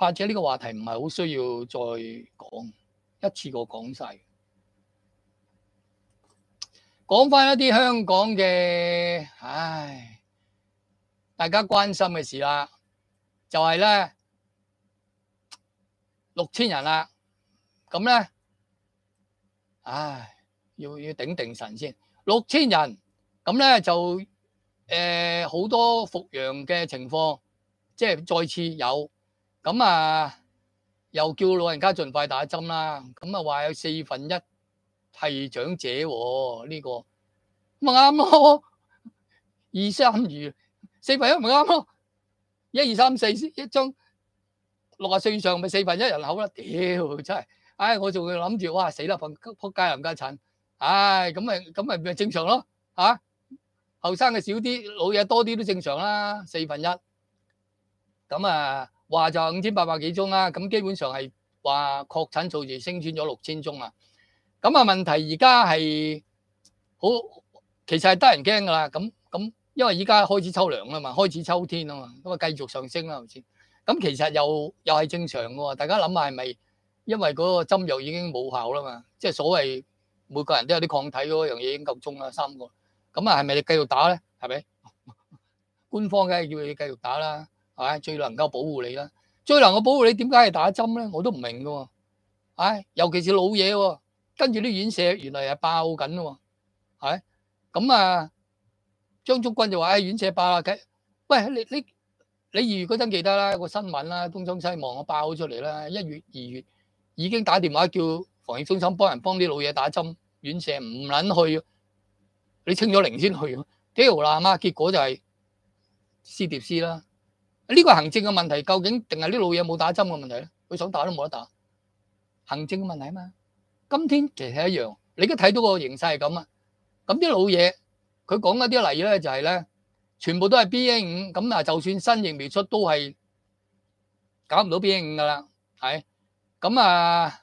或者呢個話題唔係好需要再講一次過講晒。講翻一啲香港嘅唉，大家關心嘅事啦，就係咧六千人啦，咁咧唉要要頂定神先六千人，咁咧就誒好多復陽嘅情況，即係再次有。咁啊，又叫老人家盡快打針啦。咁啊話有四分一係長者喎，呢個咪啱咯。二三如四分一咪啱咯。一二三四一張六啊歲以上咪四分一人口啦。屌真係，唉我仲諗住哇死啦，瞓撲街又家診，唉咁咪咁咪咪正常咯嚇。後生嘅少啲，老嘢多啲都正常啦。四分一咁啊。话就五千八百几宗啦，咁基本上系话确诊数字升穿咗六千宗啊，咁啊问题而家系好，其实系得人惊噶啦，咁咁因为依家开始秋凉啦嘛，开始秋天啊嘛，咁啊继续上升啦先，咁其实又又系正常噶喎，大家谂下系咪因为嗰个针药已经冇效啦嘛，即系所谓每个人都有啲抗体嗰样嘢已经够鐘啦，三个，咁啊系咪你继续打咧？系咪？官方梗系叫你继续打啦。係最能夠保護你啦，最能夠保護你點解係打針咧？我都唔明噶喎。唉，尤其是老嘢喎，跟住啲院舍原来係爆緊喎。系咁啊，張竹君就話：，唉，院舍爆啦，喂你你你二月嗰陣記得啦個新聞啦，東张西望啊，爆出嚟啦。一月二月已經打電話叫防疫中心幫人幫啲老嘢打針，院舍唔撚去，你清咗零先去。屌啦，阿结結果就係撕碟撕啦。呢個行政嘅問題，究竟定係啲老嘢冇打針嘅問題咧？佢想打都冇得打，行政嘅問題啊嘛！今天其實一樣，你而家睇到個形勢係咁啊！咁啲老嘢，佢講嗰啲例咧就係咧，全部都係 B A 五，咁嗱就算新疫苗出都係搞唔到 B A 五噶啦，係咁啊！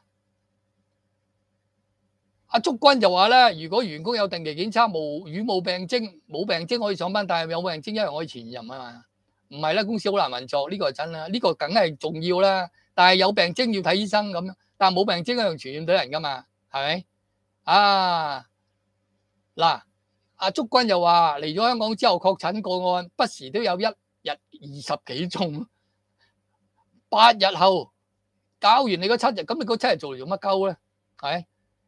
阿竹君就話咧，如果員工有定期檢測冇與冇病徵，冇病徵可以上班，但係有病徵因為可以前任啊嘛。唔係啦，公司好難運作，呢個係真啦，呢個梗係重要啦。但係有病徵要睇醫生咁，但係冇病徵一樣傳染到人噶嘛，係咪？啊嗱，阿祝君又話嚟咗香港之後，確診個案不時都有一日二十幾宗，八日後搞完你嗰七日，咁你嗰七日做嚟做乜鳩咧？係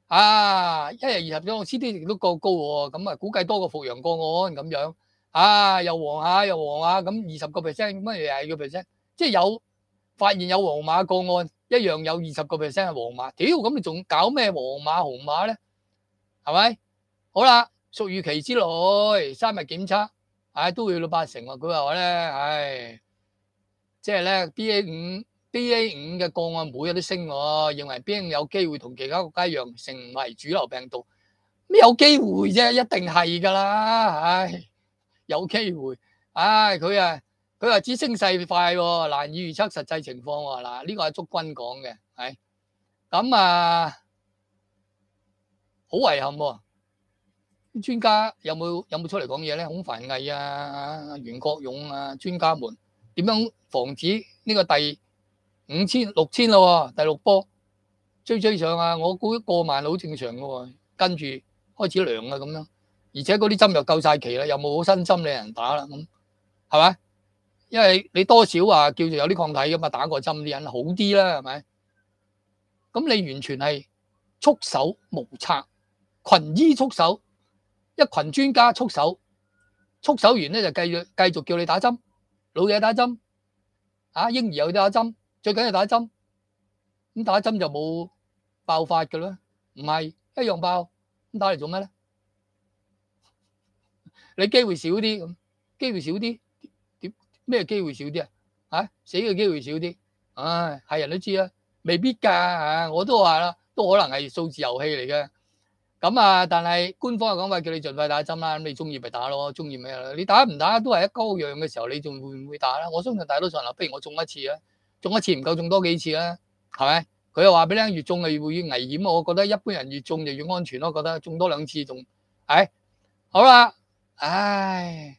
啊，一日二十宗，C t 值都過高喎，咁啊估計多過復陽個案咁樣。啊，又黄下又黄下，咁二十个 percent 乜嘢系个 percent，即系有发现有黃马个案，一样有二十个 percent 系黃马。屌，咁你仲搞咩黃马红马咧？系咪好啦？属预期之内，三日检测，唉，都要到八成喎。佢话咧，唉，即系咧，B A 五 B A 五嘅个案每日都升，我认为边有机会同其他国家一样成为主流病毒？咩有机会啫？一定系噶啦，唉。有机会，唉，佢啊，佢話只升势快，难以预测实际情况喎。嗱，呢个系祝君讲嘅，系咁啊，好遗憾喎。啲专家有冇有冇出嚟讲嘢咧？孔凡毅啊，袁国勇啊，专家们点样防止呢个第五千六千咯？第六波追追上啊！我估过万好正常嘅，跟住开始量啊咁樣。而且嗰啲針又夠晒期啦，又冇新針嘅人打啦，咁係咪？因為你多少話叫做有啲抗體噶嘛，打個針啲人好啲啦，係咪？咁你完全係束手無策，群醫束手，一群專家束手，束手完咧就繼續继续叫你打針，老嘢打針，啊婴儿又打針，最緊要打針，咁打針就冇爆發噶啦，唔係一樣爆，咁打嚟做咩咧？你機會少啲，機會少啲點咩？機會少啲啊！啊，死嘅機會少啲，唉，係人都知啦，未必㗎嚇。我都話啦，都可能係數字遊戲嚟嘅咁啊。但係官方嘅講法叫你盡快打針啦。咁你中意咪打咯，中意咩？你打唔打都係一高樣嘅時候，你仲會唔會打啦？我相信大多數人話，不如我中一次啊，中一次唔夠，中多幾次啊，係咪？佢又話俾你聽，越中就越會越危險。我覺得一般人越中就越安全咯。覺得中多兩次仲係好啦。唉，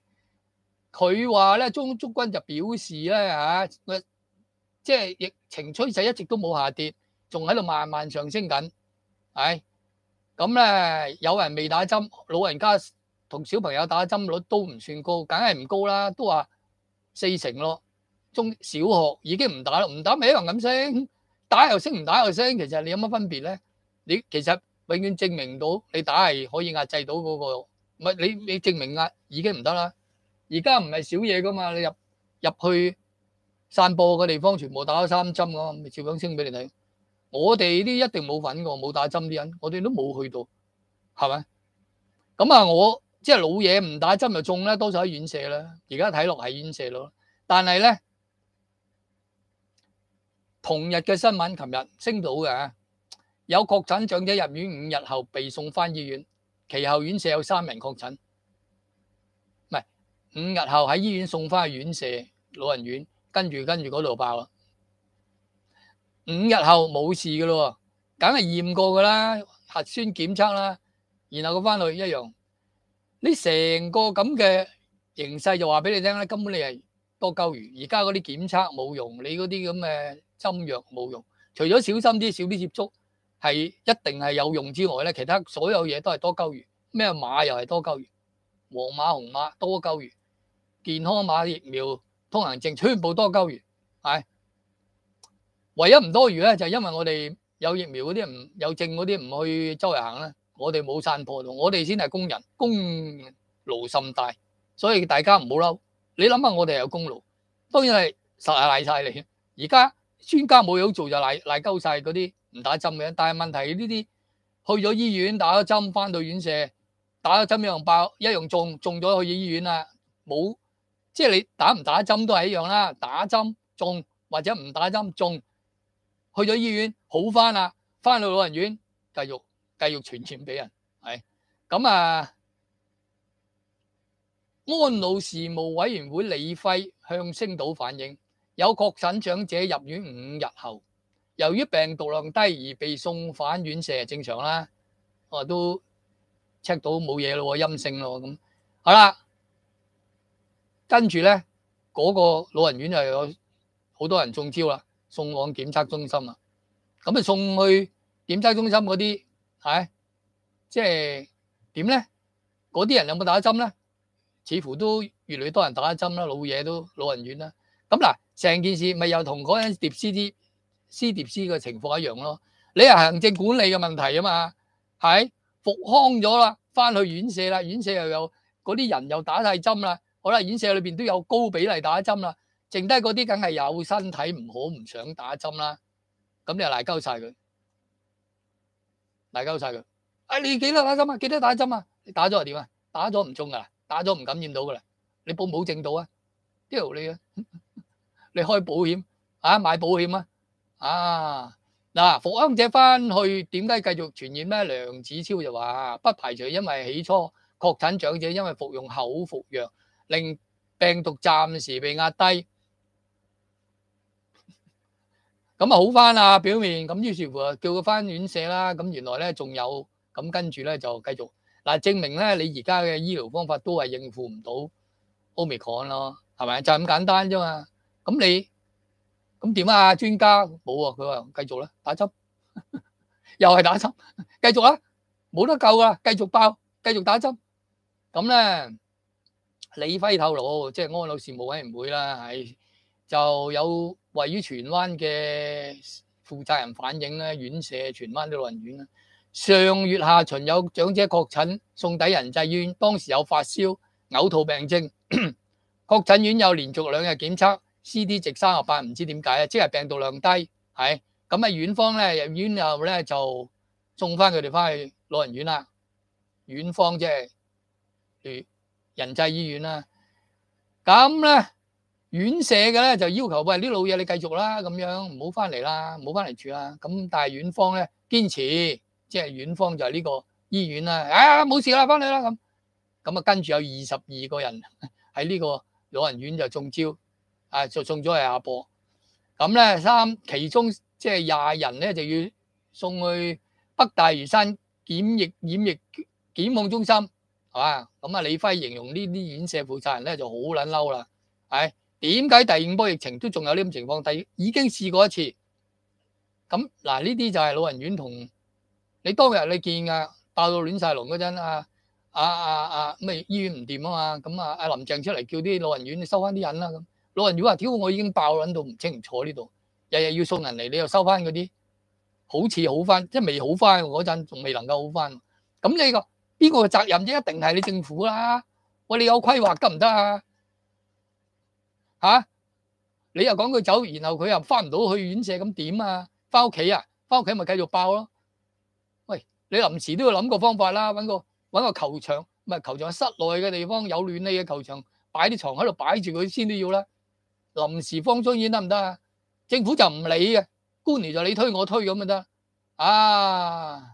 佢话咧，中足军就表示咧，吓，即系疫情趋势一直都冇下跌，仲喺度慢慢上升紧，唉，咁咧，有人未打针，老人家同小朋友打针率都唔算高，梗系唔高啦，都话四成咯，中小学已经唔打啦，唔打咪一样咁升，打又升，唔打又升，其实你有乜分别咧？你其实永远证明到你打系可以压制到嗰个。唔係你，你證明啊已經唔得啦。而家唔係小嘢噶嘛，你入入去散步嘅地方，全部打咗三針咯。咁你照樣清俾你睇。我哋呢啲一定冇粉嘅，冇打針啲人，我哋都冇去到，係咪？咁啊，我即係老嘢，唔打針就中啦，多數喺院舍啦。而家睇落係院舍咯。但係咧，同日嘅新聞，琴日升到嘅，有確診長者入院五日後被送返醫院。其後院舍有三名確診，唔係五日後喺醫院送翻去院舍老人院，跟住跟住嗰度爆啦。五日後冇事噶咯，梗係驗過噶啦，核酸檢測啦，然後佢翻去一樣。你成個咁嘅形勢就話俾你聽啦，根本你係多鳩魚。而家嗰啲檢測冇用，你嗰啲咁嘅針藥冇用，除咗小心啲，少啲接觸。系一定系有用之外咧，其他所有嘢都系多鳩魚，咩马又系多鳩魚，黄马红马多鳩魚，健康码疫苗通行证全部多鳩魚，系唯一唔多余咧，就因为我哋有疫苗嗰啲唔有证嗰啲唔去周围行啦。我哋冇散坡到，我哋先系工人，工劳心大，所以大家唔好嬲。你谂下，我哋有功劳，当然系实系赖晒你。而家专家冇嘢做就赖赖鸠晒嗰啲。唔打針嘅，但係問題呢啲去咗醫院打咗針，翻到院舍打咗針一样爆，一樣中中咗去醫院啦。冇即係你打唔打針都係一樣啦。打針中或者唔打針中，去咗醫院好翻啦，翻到老人院繼續繼續傳钱俾人係。咁啊，安老事務委員會理辉向星島反映，有确诊長者入院五日後。由於病毒量低而被送返院舍正常啦，我都 check 到冇嘢咯，陰性咯咁好啦。跟住咧，嗰個老人院又有好多人中招啦，送往檢測中心啦。咁啊，送去檢測中心嗰啲，係即係點咧？嗰啲人有冇打針咧？似乎都越嚟越多人打針啦，老嘢都老人院啦。咁嗱，成件事咪又同嗰陣碟 c D 撕叠撕嘅情況一樣咯，你係行政管理嘅問題啊嘛，係復康咗啦，翻去院舍啦，院舍又有嗰啲人又打晒針啦，好啦，院舍裏邊都有高比例打針啦，剩低嗰啲梗係有身體唔好唔想打針啦，咁你又嚟鳩晒佢，嚟鳩晒佢，啊你幾多打針啊？幾多打針啊？你打咗係點啊？打咗唔中噶，打咗唔感染到噶啦，你保唔保證到啊？屌你啊！你開保險啊？買保險啊？啊嗱，復康者翻去點解繼續傳染咩？梁子超就話：不排除因為起初確診長者因為服用口服藥，令病毒暫時被壓低，咁啊好翻啦，表面咁，於是乎叫佢翻院舍啦。咁原來咧仲有，咁跟住咧就繼續嗱，證明咧你而家嘅醫療方法都係應付唔到 Omicron 咯，係咪？就咁簡單啫嘛。咁你？咁點啊？專家冇啊，佢話繼續啦，打針 又係打針，繼續啊，冇得救啦，繼續爆，繼續打針。咁咧，李輝透露，即係安老事務委員會啦，係就有位於荃灣嘅負責人反映咧，院舍荃灣啲老人院啦，上月下旬有長者確診，送抵人济院，當時有發燒、嘔吐病症，確診院有連續兩日檢測。C D 值三十八，唔知點解啊？即係病毒量低係咁啊。院方咧入院後咧就送翻佢哋翻去老人院啦。院方即係人際醫院啦。咁咧院社嘅咧就要求喂啲老嘢你繼續啦，咁樣唔好翻嚟啦，唔好翻嚟住啦，咁但係院方咧堅持，即係院方就係呢個醫院啦。啊冇事啦，翻嚟啦咁咁啊，跟住有二十二個人喺呢個老人院就中招。啊！就送咗去阿波，咁咧三其中即係廿人咧就要送去北大屿山檢疫檢疫檢控中心，係嘛？咁啊，李輝形容呢啲院舍負責人咧就好撚嬲啦，係點解第五波疫情都仲有呢種情況？第已經試過一次，咁嗱呢啲就係老人院同你當日你見噶爆到亂晒龍嗰陣啊！啊啊啊咩醫院唔掂啊嘛？咁啊阿林鄭出嚟叫啲老人院收翻啲人啦咁。老人果話：，屌，我已經爆卵到唔清楚呢度，日日要送人嚟，你又收翻嗰啲，好似好翻，即系未好翻嗰陣，仲未能夠好翻。咁个個个個責任啫？一定係你政府啦。喂，你有規劃得唔得啊？吓，你又講佢走，然後佢又翻唔到去院舍，咁點啊？翻屋企啊？翻屋企咪繼續爆咯。喂，你臨時都要諗個方法啦，搵個搵個球場，唔系球場，室內嘅地方有暖气嘅球場，擺啲床喺度擺住佢先都要啦。临时方中院得唔得啊？政府就唔理嘅，官僚就你推我推咁咪得啊！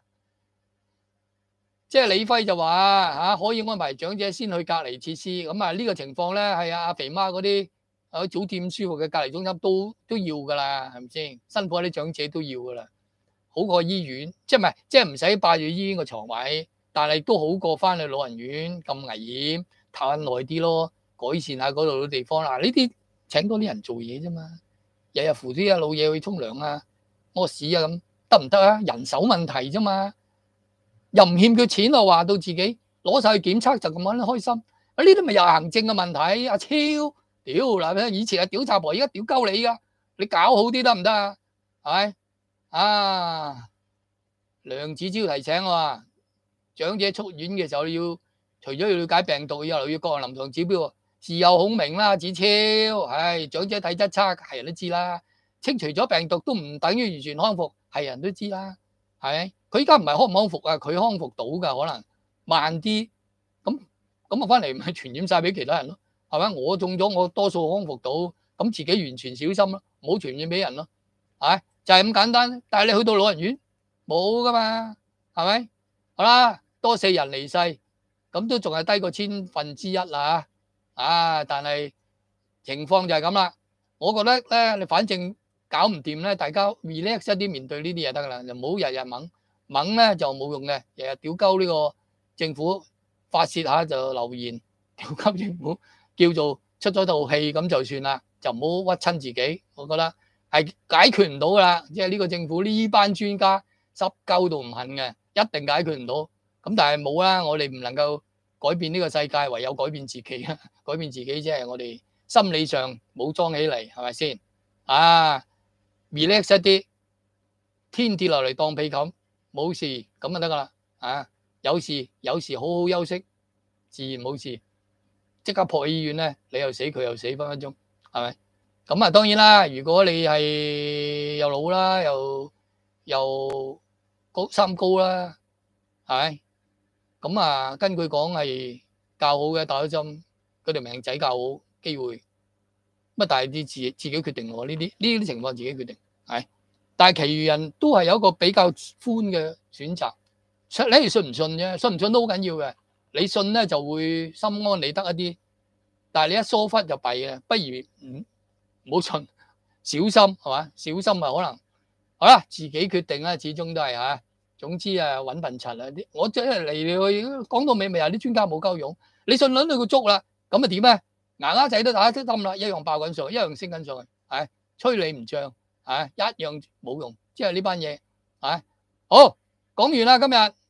即系李辉就话啊吓，可以安排长者先去隔离设施咁啊！呢个情况咧，系啊阿肥妈嗰啲喺酒店舒服嘅隔离中心都都要噶啦，系咪先？辛苦啲长者都要噶啦，好过医院，即系唔系？即系唔使霸住医院个床位，但系都好过翻去老人院咁危险，探耐啲咯，改善下嗰度嘅地方啦，呢啲。请多啲人做嘢啫嘛，日日扶啲啊老嘢去冲凉啊，屙屎啊咁，得唔得啊？人手问题啫嘛，又唔欠佢钱啊，话到自己攞晒去检测就咁样开心，啊呢啲咪又行政嘅问题？阿超，屌嗱以前阿屌查婆，而家屌鸠你噶，你搞好啲得唔得啊？系啊，梁子超提醒我啊，长者出院嘅时候要，除咗要了解病毒，又要意各项临床指标。自有孔明啦，子超，唉，長者體質差，係人都知啦。清除咗病毒都唔等於完全康復，係人都知啦，係。佢依家唔係康唔康復啊，佢康復到噶，可能慢啲。咁咁啊，翻嚟咪傳染晒俾其他人咯，係咪？我中咗，我多數康復到，咁自己完全小心咯，冇傳染俾人咯，係就係咁簡單。但係你去到老人院，冇噶嘛，係咪？好啦，多四人離世，咁都仲係低過千分之一啦啊！但系情況就係咁啦。我覺得咧，你反正搞唔掂咧，大家 relax 一啲面對呢啲嘢得噶啦，就唔好日日掹，掹咧就冇用嘅。日日屌鳩呢個政府發泄下就留言，屌鳩政府叫做出咗套戲咁就算啦，就唔好屈親自己。我覺得係解決唔到噶啦，即係呢個政府呢班專家執鳩到唔肯嘅，一定解決唔到。咁但係冇啦，我哋唔能夠。改變呢個世界，唯有改變自己啊！改變自己即係我哋心理上武裝起嚟，係咪先？啊，relax 一啲，天跌落嚟當被冚，冇事咁就得噶啦。啊，有事有事好好休息，自然冇事。即刻破醫院咧，你又死佢又死分分鐘，係咪？咁啊，當然啦，如果你係又老啦，又又高三高啦，係咪？咁啊，根據講係較好嘅，打咗針佢條命仔較好機會。乜但係啲自自己決定喎？呢啲呢啲情況自己決定係。但係，其余人都係有一個比較寬嘅選擇。你係信唔信啫？信唔信都好緊要嘅。你信咧就會心安理得一啲。但係你一疏忽就弊嘅，不如唔好信，小心係嘛？小心啊，可能好啦，自己決定啦，始終都係嚇。總之啊，揾笨柒啦！我即係嚟嚟去去，到尾咪系啲專家冇鸠用。你信捻佢個足啦，咁啊點咧？牙牙仔都打都冧啦，一樣爆紧数，一樣升緊上去。系催你唔涨，系一樣冇用。即係呢班嘢，系好講完啦，今日。